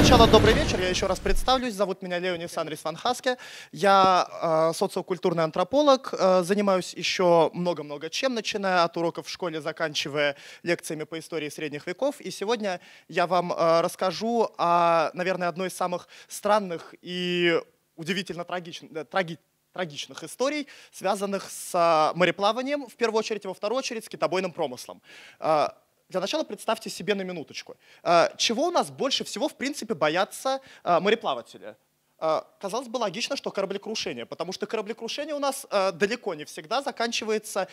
начала добрый вечер. Я еще раз представлюсь. Зовут меня Леонид Санрис Ван Хаске. Я э, социокультурный антрополог. Э, занимаюсь еще много-много чем, начиная от уроков в школе, заканчивая лекциями по истории средних веков. И сегодня я вам э, расскажу о, наверное, одной из самых странных и удивительно трагичных, э, траги, трагичных историй, связанных с э, мореплаванием, в первую очередь, и во вторую очередь с китобойным промыслом. Э, для начала представьте себе на минуточку, э, чего у нас больше всего, в принципе, боятся э, мореплаватели? Э, казалось бы, логично, что кораблекрушение, потому что кораблекрушение у нас далеко не всегда заканчивается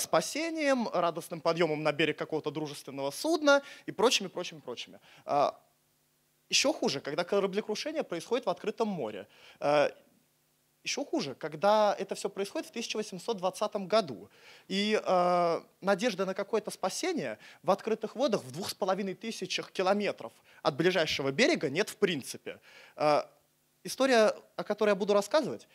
спасением, радостным подъемом на берег какого-то дружественного судна и прочими, прочими, прочими. Еще хуже, когда кораблекрушение происходит в открытом море еще хуже, когда это все происходит в 1820 году. И э, надежда на какое-то спасение в открытых водах в двух с половиной тысячах километров от ближайшего берега нет в принципе. Э, история, о которой я буду рассказывать,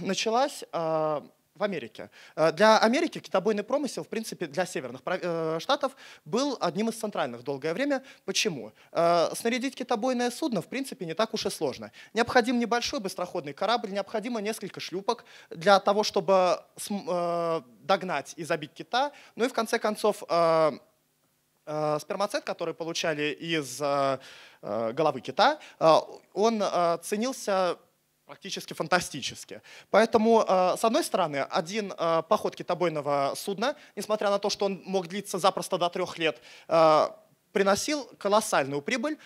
началась... Э, в Америке. Э, для Америки китобойный промысел, в принципе, для северных э, штатов был одним из центральных долгое время. Почему? Э, снарядить китобойное судно, в принципе, не так уж и сложно. Необходим небольшой быстроходный корабль, необходимо несколько шлюпок для того, чтобы догнать и забить кита. Ну и в конце концов спермацет, который получали из головы кита, он ценился практически фантастически. Поэтому, э, с одной стороны, один э, поход китобойного судна, несмотря на то, что он мог длиться запросто до трех лет, э, приносил колоссальную прибыль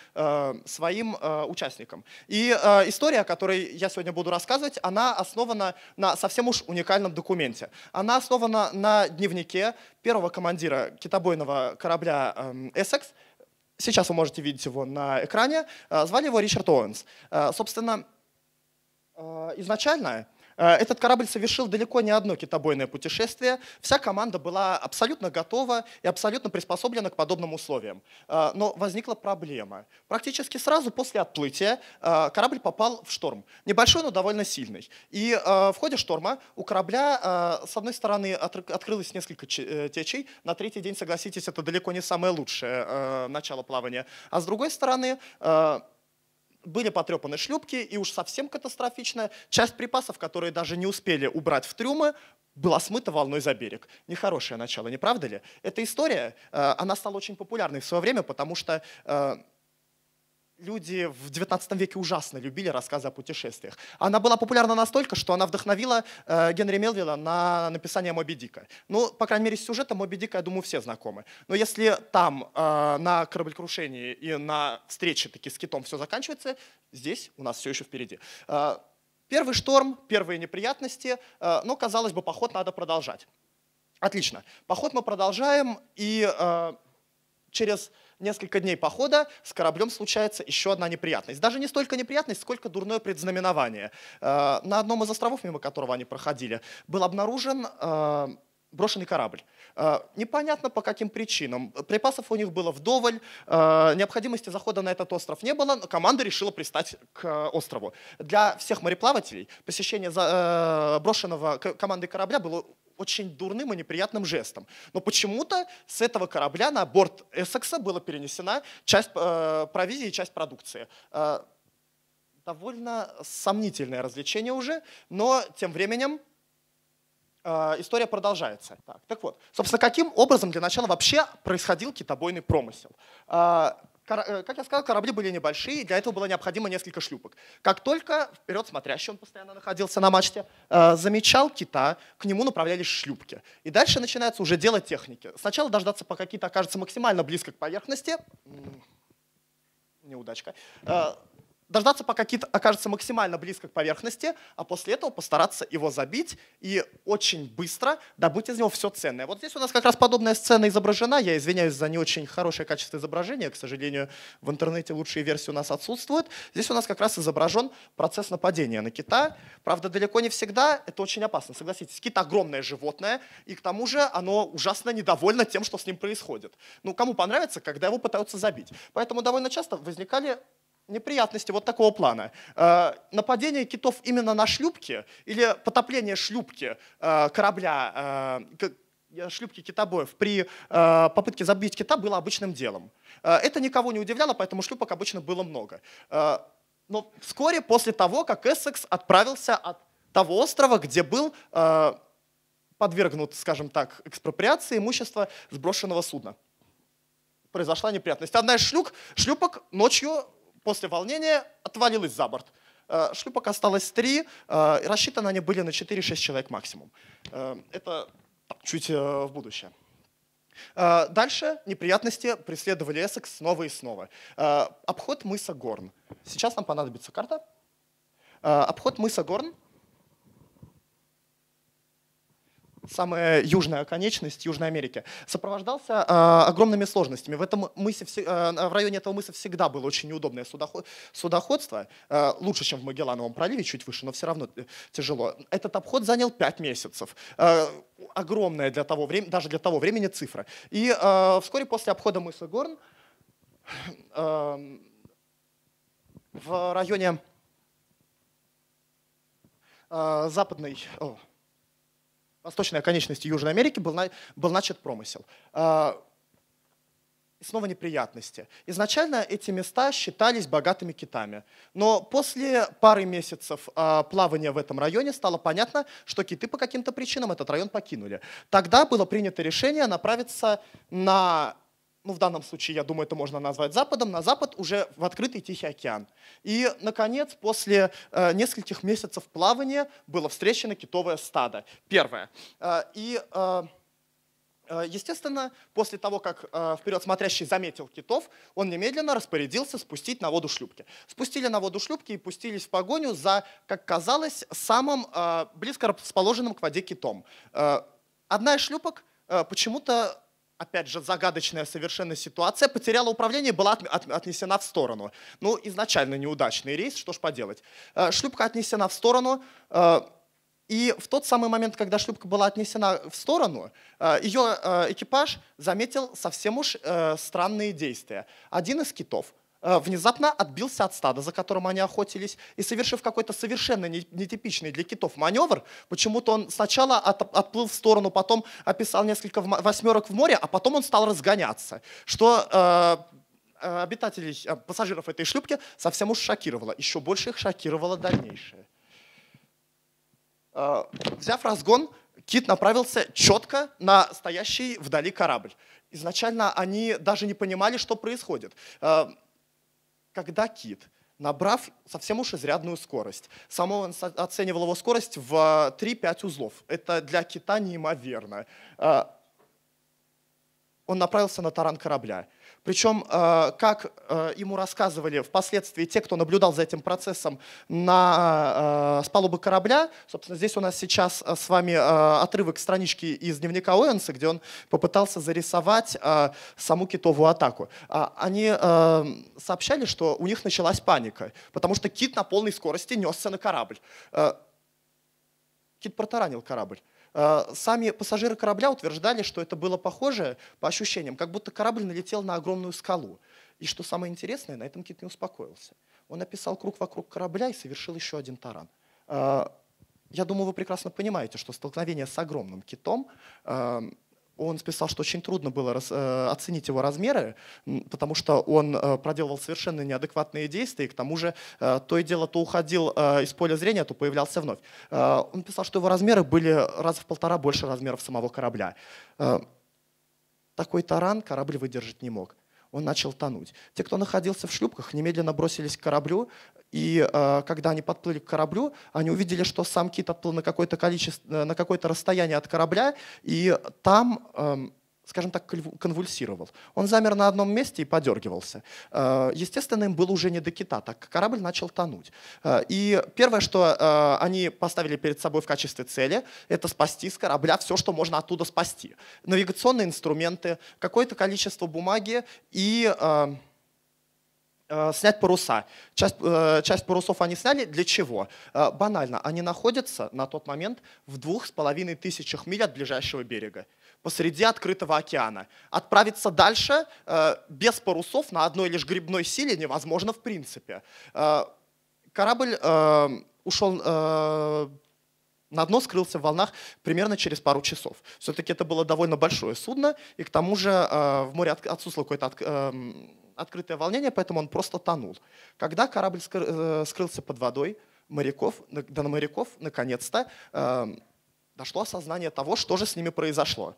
своим участникам. И история, о которой я сегодня буду рассказывать, она основана на совсем уж уникальном документе. Она основана на дневнике первого командира китобойного корабля э, «Эссекс». Сейчас вы можете видеть его на экране. звали его Ричард Оуэнс. собственно, а, изначально э, этот корабль совершил далеко не одно китобойное путешествие. Вся команда была абсолютно готова и абсолютно приспособлена к подобным условиям. А, но возникла проблема. Практически сразу после отплытия а, корабль попал в шторм. Небольшой, но довольно сильный. И в ходе шторма у корабля, с одной стороны, открылось несколько э, течей. На третий день, согласитесь, это далеко не самое лучшее э, начало плавания. А с другой стороны, были потрепаны шлюпки, и уж совсем катастрофичная часть припасов, которые даже не успели убрать в трюмы, была смыта волной за берег. Нехорошее начало, не правда ли? Эта история, э, она стала очень популярной в свое время, потому что э, люди в 19 веке ужасно любили рассказы о путешествиях. Она была популярна настолько, что она вдохновила э, Генри Мелвилла на написание «Моби Дика». Ну, по крайней мере, с сюжетом «Моби Дика», я думаю, все знакомы. Но если там э, на кораблекрушении и на встрече таки с китом все заканчивается, здесь у нас все еще впереди. Э, первый шторм, первые неприятности, э, но, казалось бы, поход надо продолжать. Отлично. Поход мы продолжаем, и э, через несколько дней похода с кораблем случается еще одна неприятность. Даже не столько неприятность, сколько дурное предзнаменование. Э, на одном из островов, мимо которого они проходили, был обнаружен э, брошенный корабль. Э, непонятно по каким причинам. Припасов у них было вдоволь, необходимости захода на этот остров не было, но команда решила пристать к острову. Для всех мореплавателей посещение брошенного командой корабля было очень дурным и неприятным жестом. Но почему-то с этого корабля на борт Эссекса была перенесена часть э, провизии и часть продукции. Э, довольно сомнительное развлечение уже, но тем временем э, история продолжается. Так, так вот, собственно, каким образом для начала вообще происходил китобойный промысел? Э, Э, как я сказал, корабли были небольшие, и для этого было необходимо несколько шлюпок. Как только вперед смотрящий, он постоянно находился на мачте, э, замечал кита, к нему направлялись шлюпки. И дальше начинается уже дело техники. Сначала дождаться, пока кита окажется максимально близко к поверхности. Неудачка э, дождаться, пока кит окажется максимально близко к поверхности, а после этого постараться его забить и очень быстро добыть из него все ценное. Вот здесь у нас как раз подобная сцена изображена. Я извиняюсь за не очень хорошее качество изображения. К сожалению, в интернете лучшие версии у нас отсутствуют. Здесь у нас как раз изображен процесс нападения на кита. Правда, далеко не всегда это очень опасно, согласитесь. Кит огромное животное, и к тому же оно ужасно недовольно тем, что с ним происходит. Ну, кому понравится, когда его пытаются забить. Поэтому довольно часто возникали неприятности вот такого плана. Э, нападение китов именно на шлюпки или потопление шлюпки э, корабля, э, шлюпки китобоев при попытке забить кита было обычным делом. Это никого не удивляло, поэтому шлюпок обычно было много. Но вскоре после того, как Эссекс отправился от того острова, где был подвергнут, скажем так, экспроприации имущества сброшенного судна произошла неприятность. Одна из шлюк, шлюпок ночью после волнения отвалилась за борт. Э, шлюпок осталось три, э, рассчитаны они были на 4-6 человек максимум. Э, это чуть в будущее. Дальше неприятности преследовали Эссекс снова и снова. Обход мыса Горн. Сейчас нам понадобится карта. Обход мыса Горн самая южная оконечность Южной Америки, сопровождался э, огромными сложностями. В, этом мысе, э, в районе этого мыса всегда было очень неудобное судоход, судоходство, э, лучше, чем в Магеллановом проливе, чуть выше, но все равно э, тяжело. Этот обход занял 5 месяцев. Э, огромная для того времени, даже для того времени цифра. И э, вскоре после обхода мыса Горн э, в районе э, западной... О, восточной оконечности Южной Америки был, на, был начат промысел. А, и снова неприятности. Изначально эти места считались богатыми китами, но после пары месяцев э, плавания в этом районе стало понятно, что киты по каким-то причинам этот район покинули. Тогда было принято решение направиться на ну, в данном случае, я думаю, это можно назвать Западом, на Запад уже в открытый Тихий океан. И, наконец, после э, нескольких месяцев плавания было встречено китовое стадо. Первое. Э, и... Э, э Естественно, после того, как э, вперед смотрящий заметил китов, он немедленно распорядился спустить на воду шлюпки. Спустили на воду шлюпки и пустились в погоню за, как казалось, самым э, близко расположенным к воде китом. Одна из шлюпок почему-то опять же, загадочная совершенно ситуация, потеряла управление, была от, от, отнесена в сторону. Ну, изначально неудачный рейс, что ж поделать. Э, шлюпка отнесена в сторону, э, и в тот самый момент, когда шлюпка была отнесена в сторону, э, ее э, экипаж заметил совсем уж э, странные действия. Один из китов – Э, внезапно отбился от стада, за которым они охотились, и совершив какой-то совершенно нетипичный для китов маневр, почему-то он сначала отплыл в сторону, потом описал несколько восьмерок в море, а потом он стал разгоняться, что э, э, обитателей, пассажиров этой шлюпки совсем уж шокировало. Еще больше их шокировало дальнейшее. Взяв разгон, Кит направился четко на стоящий вдали корабль. Изначально они даже не понимали, что происходит когда кит, набрав совсем уж изрядную скорость, сам он оценивал его скорость в 3-5 э, узлов. Это для кита неимоверно. Э, он направился на таран корабля. Причем, э, как э, ему рассказывали впоследствии те, кто наблюдал за этим процессом на, э, с палубы корабля, собственно, здесь у нас сейчас с вами отрывок странички из дневника Оуэнса, где он попытался зарисовать саму китовую атаку. А, они сообщали, что у них началась паника, потому что кит на полной скорости несся на корабль. Кит протаранил корабль. Э, сами пассажиры корабля утверждали, что это было похоже по ощущениям, как будто корабль налетел на огромную скалу. И что самое интересное, на этом кит не успокоился. Он описал круг вокруг корабля и совершил еще один таран. Э, я думаю, вы прекрасно понимаете, что столкновение с огромным китом эм, он писал, что очень трудно было раз, э, оценить его размеры, потому что он э, проделывал совершенно неадекватные действия, и к тому же э, то и дело то уходил э, из поля зрения, то появлялся вновь. Э, он писал, что его размеры были раз в полтора больше размеров самого корабля. Э, такой таран корабль выдержать не мог он начал тонуть. Те, кто находился в шлюпках, немедленно бросились к кораблю, и э, когда они подплыли к кораблю, они увидели, что сам кит отплыл на какое-то количество, э, на какое-то расстояние от корабля, и там э, скажем так, конвульсировал. Он замер на одном месте и подергивался. Э, естественно, им было уже не до кита, так как корабль начал тонуть. Э, и первое, что э, они поставили перед собой в качестве цели, это спасти с корабля все, что можно оттуда спасти. Навигационные инструменты, какое-то количество бумаги и снять паруса. Часть, часть парусов они сняли. Для чего? Банально, они находятся на тот момент в двух с половиной тысячах миль от ближайшего берега посреди открытого океана. Отправиться дальше э, без парусов на одной лишь грибной силе невозможно в принципе. Э, корабль э, ушел на дно, скрылся в волнах примерно через пару часов. Все-таки это было довольно большое судно, и к тому же в море от, отсутствовало какое-то эм, открытое волнение, поэтому он просто тонул. Когда корабль скрылся под водой, моряков, на моряков наконец-то эм, дошло осознание того, что же с ними произошло.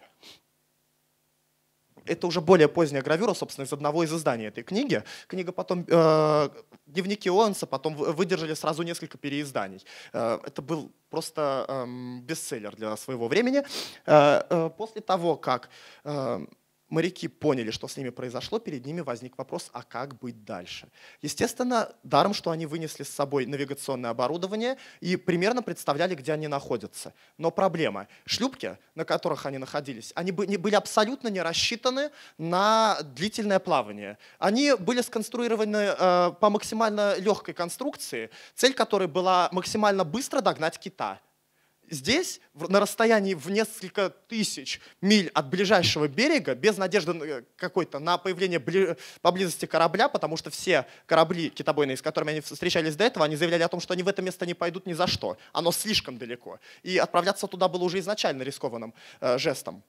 Это уже более поздняя гравюра, собственно, из одного из изданий этой книги. Книга потом, э, дневники Оуэнса потом выдержали сразу несколько переизданий. Э, это был просто э, бестселлер для своего времени. Э, э, после того, как э, Моряки поняли, что с ними произошло, перед ними возник вопрос, а как быть дальше? Естественно, даром, что они вынесли с собой навигационное оборудование и примерно представляли, где они находятся. Но проблема. Шлюпки, на которых они находились, они были абсолютно не рассчитаны на длительное плавание. Они были сконструированы э, по максимально легкой конструкции, цель которой была максимально быстро догнать кита – Здесь, на расстоянии в несколько тысяч миль от ближайшего берега, без надежды э, какой-то на появление поблизости корабля, потому что все корабли китобойные, с которыми они встречались до этого, они заявляли о том, что они в это место не пойдут ни за что. Оно слишком далеко. И отправляться туда было уже изначально рискованным э, жестом.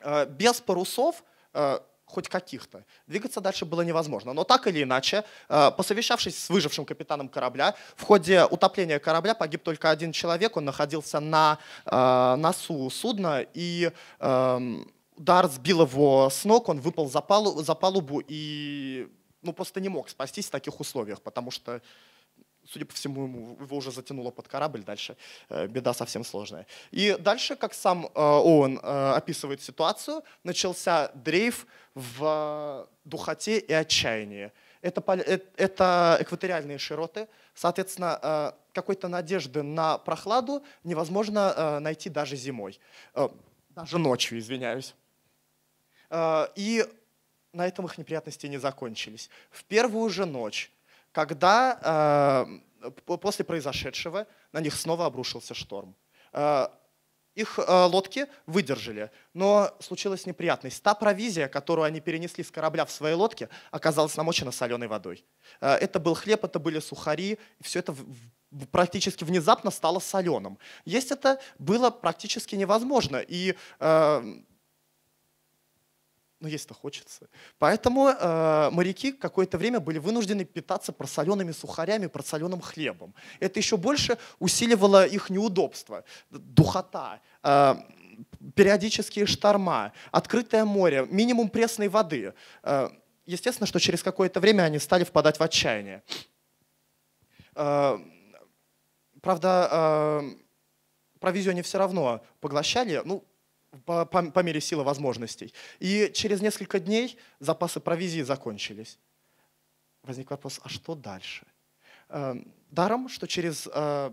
Э, без парусов э, хоть каких-то. Двигаться дальше было невозможно. Но так или иначе, э, посовещавшись с выжившим капитаном корабля, в ходе утопления корабля погиб только один человек. Он находился на э, носу судна и эм, удар сбил его с ног, он выпал за, палу, за палубу и ну, просто не мог спастись в таких условиях, потому что судя по всему, ему, его уже затянуло под корабль, дальше э, беда совсем сложная. И дальше, как сам э, Оуэн э, описывает ситуацию, начался дрейф в духоте и отчаянии. Это, это экваториальные широты, соответственно, какой-то надежды на прохладу невозможно найти даже зимой, даже ночью, извиняюсь. И на этом их неприятности не закончились. В первую же ночь когда э, после произошедшего на них снова обрушился шторм. Э, их э, лодки выдержали, но случилась неприятность. Та провизия, которую они перенесли с корабля в свои лодки, оказалась намочена соленой водой. Это был хлеб, это были сухари, и все это практически внезапно стало соленым. Есть это было практически невозможно. И э, но ну, есть-то хочется. Поэтому э, моряки какое-то время были вынуждены питаться просоленными сухарями, просоленным хлебом. Это еще больше усиливало их неудобство, духота, э, периодические шторма, открытое море, минимум пресной воды. Э, естественно, что через какое-то время они стали впадать в отчаяние. Э, правда, э, провизию они все равно поглощали, ну, по, по, по мере силы возможностей. И через несколько дней запасы провизии закончились. Возник вопрос, а что дальше? Эм, даром, что через 2-3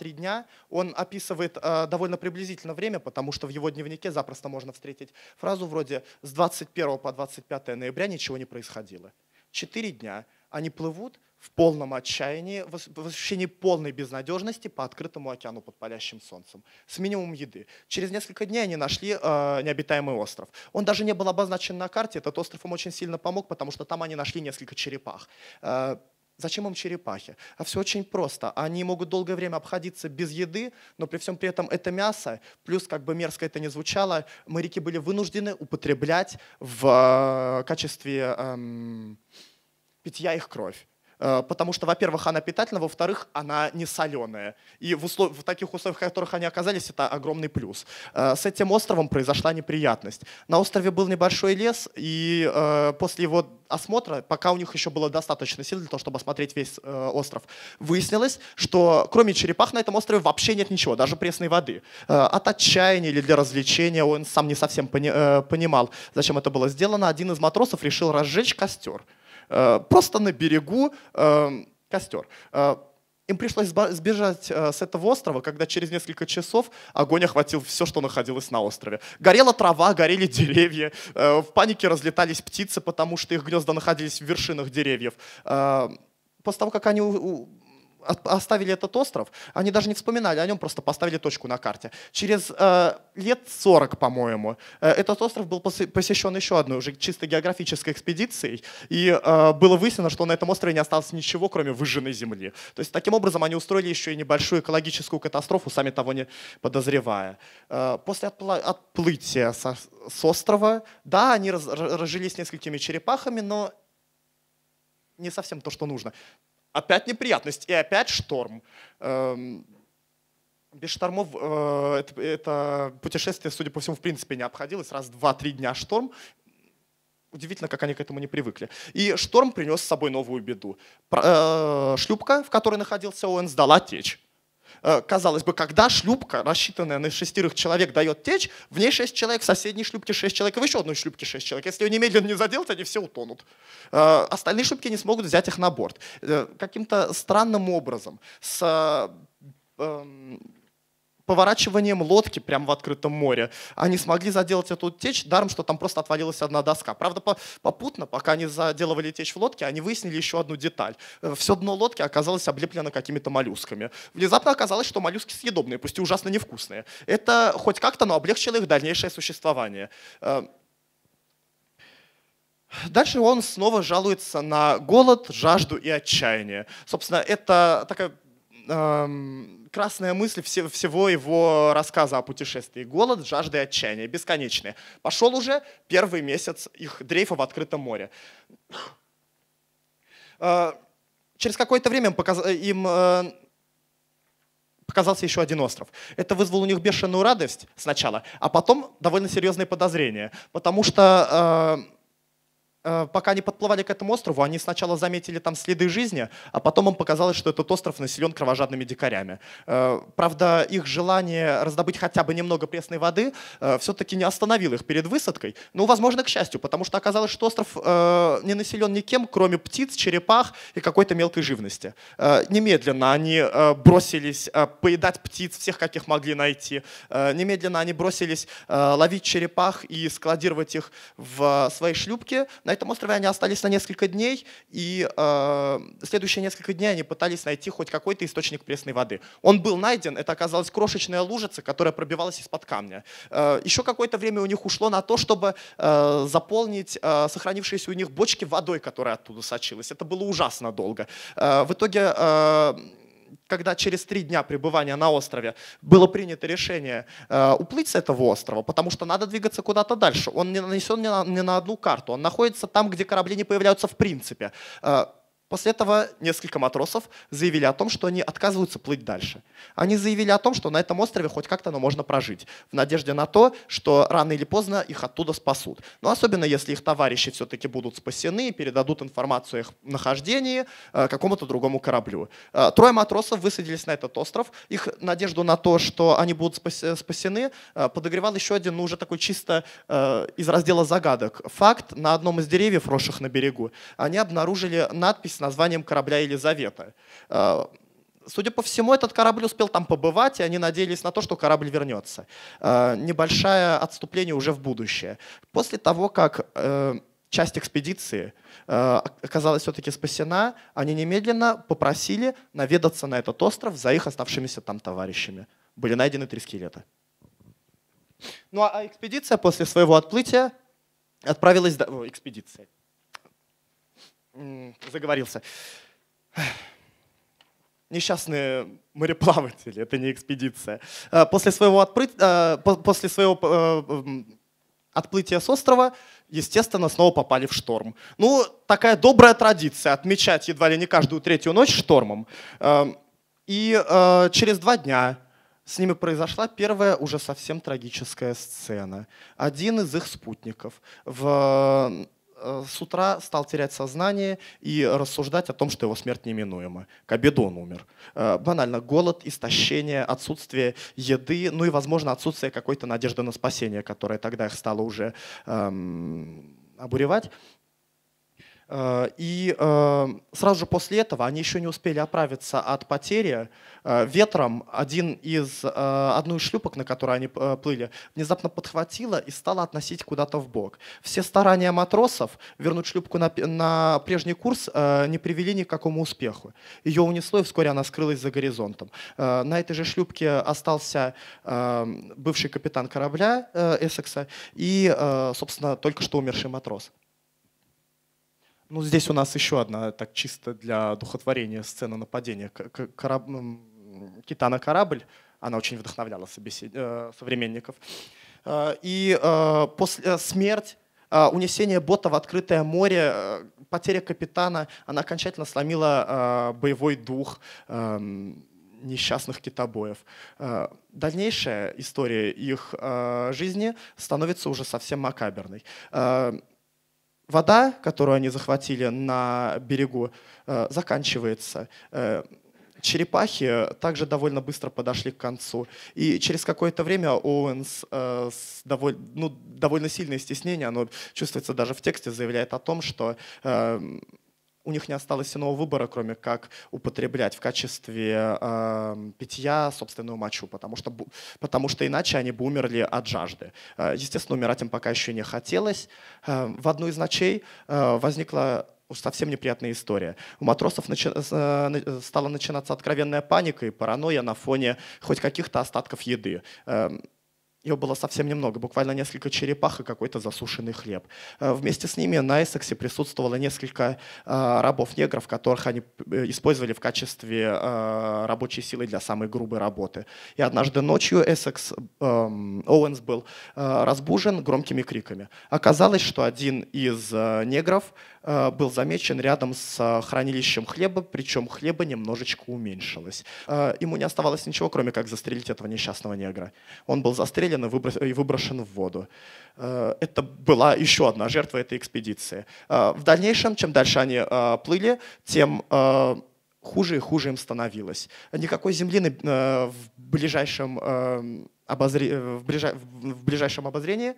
э, дня, он описывает э, довольно приблизительно время, потому что в его дневнике запросто можно встретить фразу вроде «с 21 по 25 ноября ничего не происходило». Четыре дня они плывут, в полном отчаянии, в ощущении полной безнадежности по открытому океану под палящим солнцем, с минимум еды. Через несколько дней они нашли э, необитаемый остров. Он даже не был обозначен на карте, этот остров им очень сильно помог, потому что там они нашли несколько черепах. Э, Зачем им черепахи? А все очень просто. Они могут долгое время обходиться без еды, но при всем при этом это мясо, плюс, как бы мерзко это ни звучало, моряки были вынуждены употреблять в э, качестве э, питья их кровь. Э, потому что, во-первых, она питательна, во-вторых, она не соленая. И в, услов... в таких условиях, в которых они оказались, это огромный плюс. Э, с этим островом произошла неприятность. На острове был небольшой лес, и э, после его осмотра, пока у них еще было достаточно сил для того, чтобы осмотреть весь остров, выяснилось, что кроме черепах на этом острове вообще нет ничего, даже пресной воды. От отчаяния или для развлечения он сам не совсем пони... понимал, зачем это было сделано. Один из матросов решил разжечь костер. Э, просто на берегу э, костер. Э, им пришлось сбежать с этого острова, когда через несколько часов огонь охватил все, что находилось на острове. Горела трава, горели деревья, в панике разлетались птицы, потому что их гнезда находились в вершинах деревьев. После того, как они оставили этот остров, они даже не вспоминали о нем, просто поставили точку на карте. Через э, лет 40, по-моему, э, этот остров был посещен еще одной уже чисто географической экспедицией, и э, было выяснено, что на этом острове не осталось ничего, кроме выжженной земли. То есть таким образом они устроили еще и небольшую экологическую катастрофу, сами того не подозревая. Э, после отпла- отплытия со, с острова, да, они раз- разжились несколькими черепахами, но не совсем то, что нужно опять неприятность, и опять шторм. Эм, без штормов э, это, путешествие, судя по всему, в принципе не обходилось. Раз, два, три дня шторм. Удивительно, как они к этому не привыкли. И шторм принес с собой новую беду. Э, шлюпка, в которой находился Оуэн, сдала течь. Э, казалось бы, когда шлюпка, рассчитанная на шестерых человек, дает течь, в ней шесть человек, в соседней шлюпке шесть человек, и в еще одной шлюпке шесть человек. Если ее немедленно не заделать, они все утонут. Э, остальные шлюпки не смогут взять их на борт. Э, каким-то странным образом, с эм, поворачиванием лодки прямо в открытом море. Они смогли заделать эту течь, даром, что там просто отвалилась одна доска. Правда, попутно, пока они заделывали течь в лодке, они выяснили еще одну деталь. Э, Все дно лодки оказалось облеплено какими-то моллюсками. Внезапно оказалось, что моллюски съедобные, пусть и ужасно невкусные. Это хоть как-то, но облегчило их дальнейшее существование. Э, дальше он снова жалуется на голод, жажду и отчаяние. Собственно, это такая красная мысль все, всего его рассказа о путешествии. Голод, жажда и отчаяние. Бесконечные. Пошел уже первый месяц их дрейфа в открытом море. А, через какое-то время показ... им а, показался еще один остров. Это вызвало у них бешеную радость сначала, а потом довольно серьезные подозрения, потому что а, Э, пока они подплывали к этому острову, они сначала заметили там следы жизни, а потом им показалось, что этот остров населен кровожадными дикарями. Э, правда, их желание раздобыть хотя бы немного пресной воды э, все-таки не остановило их перед высадкой. Ну, возможно, к счастью, потому что оказалось, что остров не населен никем, кроме птиц, черепах и какой-то мелкой живности. Немедленно они бросились поедать птиц, всех, каких могли найти. Немедленно они бросились ловить черепах и складировать их в свои шлюпки, этом острове они остались на несколько дней, и э, следующие несколько дней они пытались найти хоть какой-то источник пресной воды. Он был найден, это оказалась крошечная лужица, которая пробивалась из-под камня. Э, еще какое-то время у них ушло на то, чтобы э, заполнить э, сохранившиеся у них бочки водой, которая оттуда сочилась. Это было ужасно долго. Э, в итоге... Э, когда через три дня пребывания на острове было принято решение э, уплыть с этого острова, потому что надо двигаться куда-то дальше. Он не нанесен ни на, ни на одну карту, он находится там, где корабли не появляются в принципе. Э, После этого несколько матросов заявили о том, что они отказываются плыть дальше. Они заявили о том, что на этом острове хоть как-то но можно прожить, в надежде на то, что рано или поздно их оттуда спасут. Но особенно если их товарищи все-таки будут спасены и передадут информацию о их нахождении э, какому-то другому кораблю. Э, трое матросов высадились на этот остров. Их надежду на то, что они будут э, спасены, подогревал еще один, ну уже такой чисто из раздела загадок, факт на одном из деревьев, росших на берегу. Они обнаружили надпись названием корабля Елизавета. Э, судя по всему, этот корабль успел там побывать, и они надеялись на то, что корабль вернется. Э, небольшое отступление уже в будущее. После того, как э, часть экспедиции оказалась все-таки спасена, они немедленно попросили наведаться на этот остров за их оставшимися там товарищами. Были найдены три скелета. Ну а, а экспедиция после своего отплытия отправилась... экспедиция заговорился. Несчастные мореплаватели, это не экспедиция. Э, после своего, отпры... Э, после своего э, отплытия с острова, естественно, снова попали в шторм. Ну, такая добрая традиция отмечать едва ли не каждую третью ночь штормом. И через два дня с ними произошла первая уже совсем трагическая сцена. Один из их спутников в Э, с утра стал терять сознание и рассуждать о том, что его смерть неминуема. К обеду он умер. Э, банально, голод, истощение, отсутствие еды, ну и, возможно, отсутствие какой-то надежды на спасение, которое тогда их стало уже эм, обуревать. Э, и э, сразу же после этого они еще не успели оправиться от потери. Э, ветром один из, одну из шлюпок, на которой они плыли, внезапно подхватила и стала относить куда-то в бок. Все старания матросов вернуть шлюпку на, на прежний курс не привели ни к какому успеху. Ее унесло, и вскоре она скрылась за горизонтом. На этой же шлюпке остался бывший капитан корабля Эссекса и, собственно, только что умерший матрос. Ну, здесь у нас еще одна, так чисто для духотворения, сцена нападения. Кораб... Кита на корабль. Она очень вдохновляла собесед... Э, современников. Э, и э, после смерть унесение бота в открытое море, потеря капитана, она окончательно сломила боевой дух несчастных китобоев. Дальнейшая история их жизни становится уже совсем макаберной вода, которую они захватили на берегу, э, заканчивается. Э, черепахи также довольно быстро подошли к концу. И через какое-то время Оуэнс э, с доволь, ну, довольно сильное стеснение, оно чувствуется даже в тексте, заявляет о том, что эм, у них не осталось иного выбора, кроме как употреблять в качестве э, питья собственную мочу, потому что, потому что иначе они бы умерли от жажды. Э, естественно, умирать им пока еще не хотелось. Э, в одну из ночей э, возникла совсем неприятная история. У матросов начи... стала начинаться откровенная паника и паранойя на фоне хоть каких-то остатков еды. Эм, ее было совсем немного, буквально несколько черепах и какой-то засушенный хлеб. Э, вместе с ними на Эссексе присутствовало несколько э, рабов-негров, которых они э, использовали в качестве рабочей силы для самой грубой работы. И однажды ночью Эссекс, эм, Оуэнс был разбужен громкими криками. Оказалось, что один из негров был замечен рядом с хранилищем хлеба, причем хлеба немножечко уменьшилось. Ему не оставалось ничего, кроме как застрелить этого несчастного негра. Он был застрелен расстрелян и, выброшен в воду. Э, это была еще одна жертва этой экспедиции. Э, в дальнейшем, чем дальше они э, плыли, тем хуже и хуже им становилось. Никакой земли в ближайшем, обозре... в ближай... в ближайшем обозрении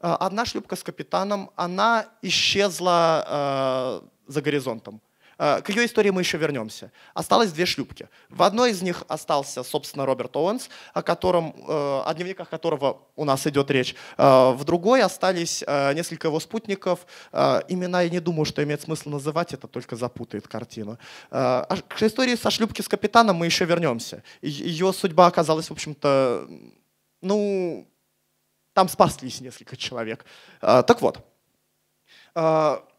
одна шлюпка с капитаном, она исчезла за горизонтом. Э, к ее истории мы еще вернемся. Осталось две шлюпки. В одной из них остался, собственно, Роберт Оуэнс, о, котором, э, о дневниках которого у нас идет речь. Э, в другой остались несколько его спутников. Имена я не думаю, что имеет смысл называть, это только запутает картину. А к истории со шлюпки с капитаном мы еще вернемся. Ее судьба оказалась, в общем-то, ну, там спаслись несколько человек. Так вот,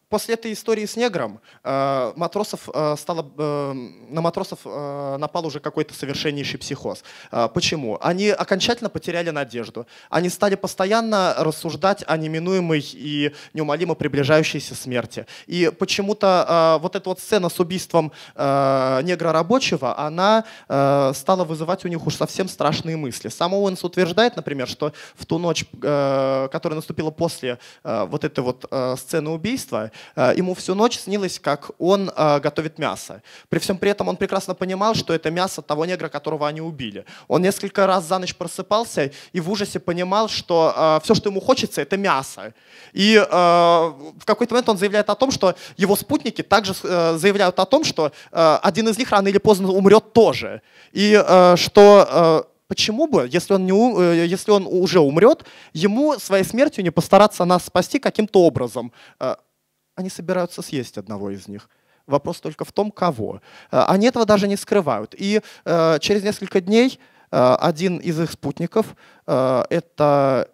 После этой истории с негром э, матросов э, стало, э, на матросов э, напал уже какой-то совершеннейший психоз. Э, почему? Они окончательно потеряли надежду. Они стали постоянно рассуждать о неминуемой и неумолимо приближающейся смерти. И почему-то э, вот эта вот сцена с убийством э, негра рабочего, она э, стала вызывать у них уж совсем страшные мысли. Сам Оуэнс утверждает, например, что в ту ночь, э, которая наступила после э, вот этой вот э, сцены убийства, Э, ему всю ночь снилось, как он э, готовит мясо. При всем при этом он прекрасно понимал, что это мясо того негра, которого они убили. Он несколько раз за ночь просыпался и в ужасе понимал, что э, все, что ему хочется, это мясо. И в какой-то момент он заявляет о том, что его спутники также заявляют о том, что один из них рано или поздно умрет тоже. И что почему бы, если он, не, если он уже умрет, ему своей смертью не постараться нас спасти каким-то образом? Они собираются съесть одного из них. Вопрос только в том, кого. Э, они этого даже не скрывают. И э, через несколько дней э, один из их спутников, э, это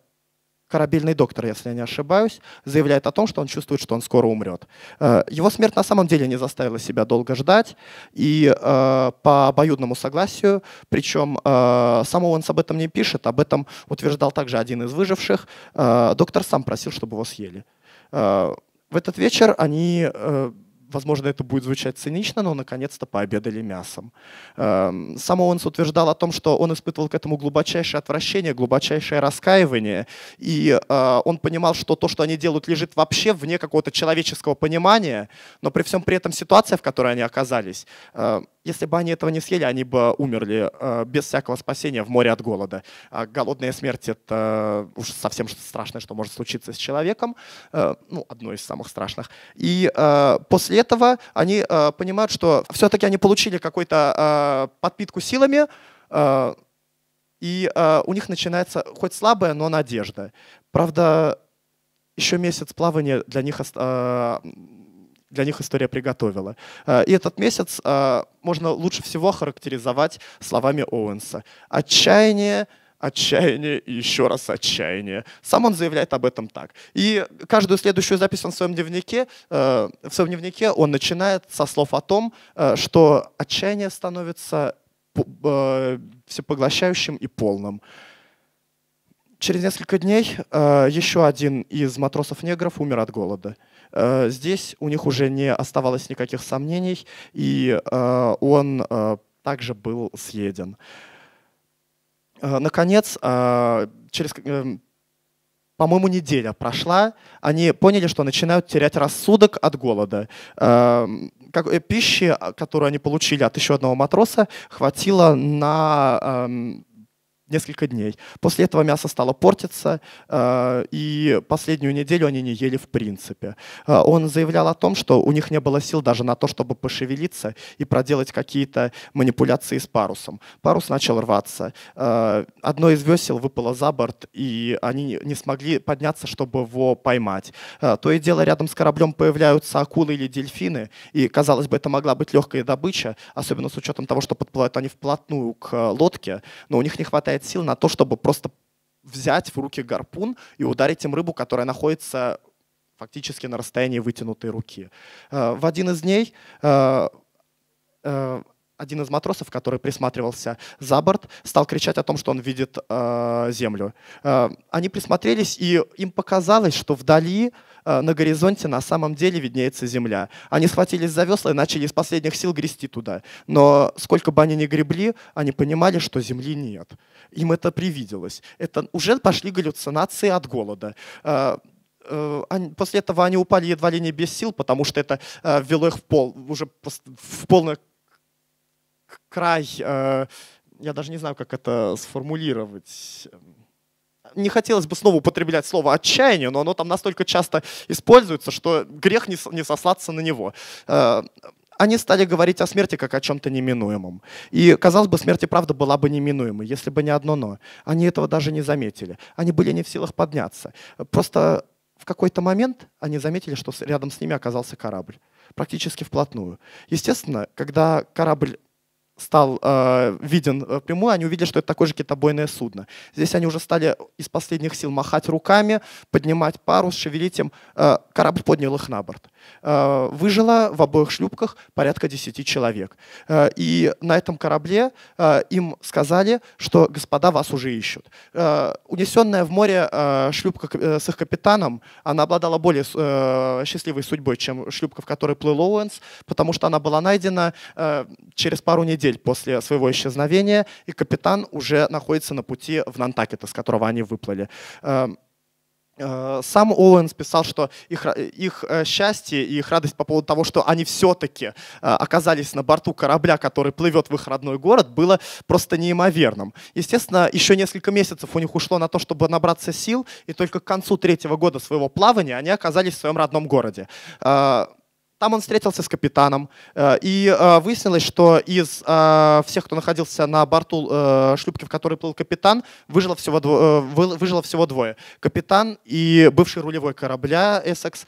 корабельный доктор, если я не ошибаюсь, заявляет о том, что он чувствует, что он скоро умрет. Э, его смерть на самом деле не заставила себя долго ждать, и э, по обоюдному согласию, причем сам он об этом не пишет, об этом утверждал также один из выживших, доктор сам просил, чтобы его съели. В этот вечер они э, Возможно, это будет звучать цинично, но наконец-то пообедали мясом. Эм, сам Оуэнс утверждал о том, что он испытывал к этому глубочайшее отвращение, глубочайшее раскаивание, и э, он понимал, что то, что они делают, лежит вообще вне какого-то человеческого понимания, но при всем при этом ситуация, в которой они оказались, э, если бы они этого не съели, они бы умерли э, без всякого спасения в море от голода. А голодная смерть — это уж совсем страшное, что может случиться с человеком, ну, одно из самых страшных. И после этого они э, понимают, что все-таки они получили какую-то э, подпитку силами, э, и э, у них начинается хоть слабая, но надежда. Правда, еще месяц плавания для них э, для них история приготовила. Э, и этот месяц э, можно лучше всего характеризовать словами Оуэнса. Отчаяние — отчаяние и еще раз отчаяние. Сам он заявляет об этом так. И каждую следующую запись он в своем дневнике, э, в своем дневнике он начинает со слов о том, э, что отчаяние становится э, всепоглощающим и полным. Через несколько дней э, еще один из матросов-негров умер от голода. Э, здесь у них уже не оставалось никаких сомнений, и э, он э, также был съеден. Э, наконец, э, через, эм, по-моему, неделя прошла, они поняли, что начинают терять рассудок от голода. Эм, как э, Пищи, а, которую они получили от еще одного матроса, хватило на эм, несколько дней. После этого мясо стало портиться, э, и последнюю неделю они не ели в принципе. Э, он заявлял о том, что у них не было сил даже на то, чтобы пошевелиться и проделать какие-то манипуляции с парусом. Парус начал рваться. Э, одно из весел выпало за борт, и они не смогли подняться, чтобы его поймать. То и дело рядом с кораблем появляются акулы или дельфины, и, казалось бы, это могла быть легкая добыча, особенно с учетом того, что подплывают они вплотную к лодке, но у них не хватает хватает сил на то, чтобы просто взять в руки гарпун и ударить им рыбу, которая находится фактически на расстоянии вытянутой руки. Э, в один из дней э, э, один из матросов, который присматривался за борт, стал кричать о том, что он видит землю. они присмотрелись, и им показалось, что вдали Э, на горизонте на самом деле виднеется земля. Они схватились за весла и начали из последних сил грести туда. Но сколько бы они ни гребли, они понимали, что земли нет. Им это привиделось. Это уже пошли галлюцинации от голода э, э, после этого они упали едва ли не без сил, потому что это ввело их в пол, уже в полный край, я даже не знаю, как это сформулировать. Эм, не хотелось бы снова употреблять слово «отчаяние», но оно там настолько часто используется, что грех не, не сослаться на него э, они стали говорить о смерти как о чем-то неминуемом. И, казалось бы, смерть и правда была бы неминуемой, если бы не одно «но». Они этого даже не заметили. Они были не в силах подняться. Просто в какой-то момент они заметили, что рядом с ними оказался корабль. Практически вплотную. Естественно, когда корабль стал э, виден э, прямой, они увидели, что это такое же китобойное судно. Здесь они уже стали из последних сил махать руками, поднимать парус, шевелить им. Э, корабль поднял их на борт. Э, выжило в обоих шлюпках порядка 10 человек. Э, и на этом корабле э, им сказали, что господа вас уже ищут. Э, унесенная в море э, шлюпка э, с их капитаном, она обладала более э, счастливой судьбой, чем шлюпка, в которой плыл Оуэнс, потому что она была найдена э, через пару недель недель после своего исчезновения, и капитан уже находится на пути в Нантакет, с которого они выплыли. Эм, э, сам Оуэнс писал, что их, их э, счастье и их радость по поводу того, что они все-таки э, оказались на борту корабля, который плывет в их родной город, было просто неимоверным. Естественно, еще несколько месяцев у них ушло на то, чтобы набраться сил, и только к концу третьего года своего плавания они оказались в своем родном городе. Там он встретился с капитаном, э, и э, выяснилось, что из э, всех, кто находился на борту шлюпки, в которой плыл капитан, выжило всего, дво... выжило всего двое. Капитан и бывший рулевой корабля «Эссекс».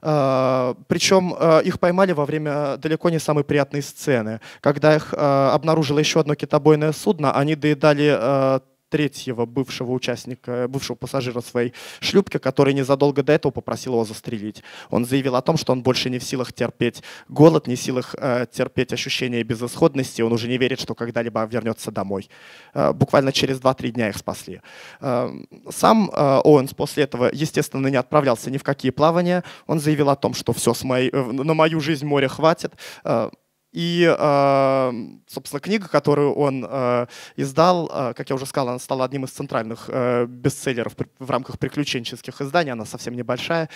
Причем их поймали во время далеко не самой приятной сцены. Когда их обнаружило еще одно китобойное судно, они доедали третьего бывшего участника, э, бывшего пассажира своей шлюпки, который незадолго до этого попросил его застрелить. Он заявил о том, что он больше не в силах терпеть голод, не в силах э, терпеть ощущение безысходности, он уже не верит, что когда-либо вернется домой. Э, буквально через 2-3 дня их спасли. Э, сам э, Оуэнс после этого, естественно, не отправлялся ни в какие плавания. Он заявил о том, что все, с моей, э, на мою жизнь моря хватит. Э, и, а, собственно, книга, которую он а, издал, а, как я уже сказал, она стала одним из центральных э, бестселлеров в рамках приключенческих изданий. Она совсем небольшая.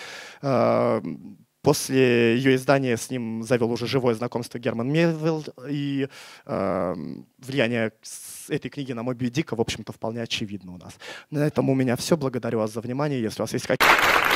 После ее издания с ним завел уже живое знакомство Герман Мелвилл, и влияние этой книги на Моби Дика, в общем-то, вполне очевидно у нас. На этом у меня все. Благодарю вас за внимание. Если у вас есть какие-то...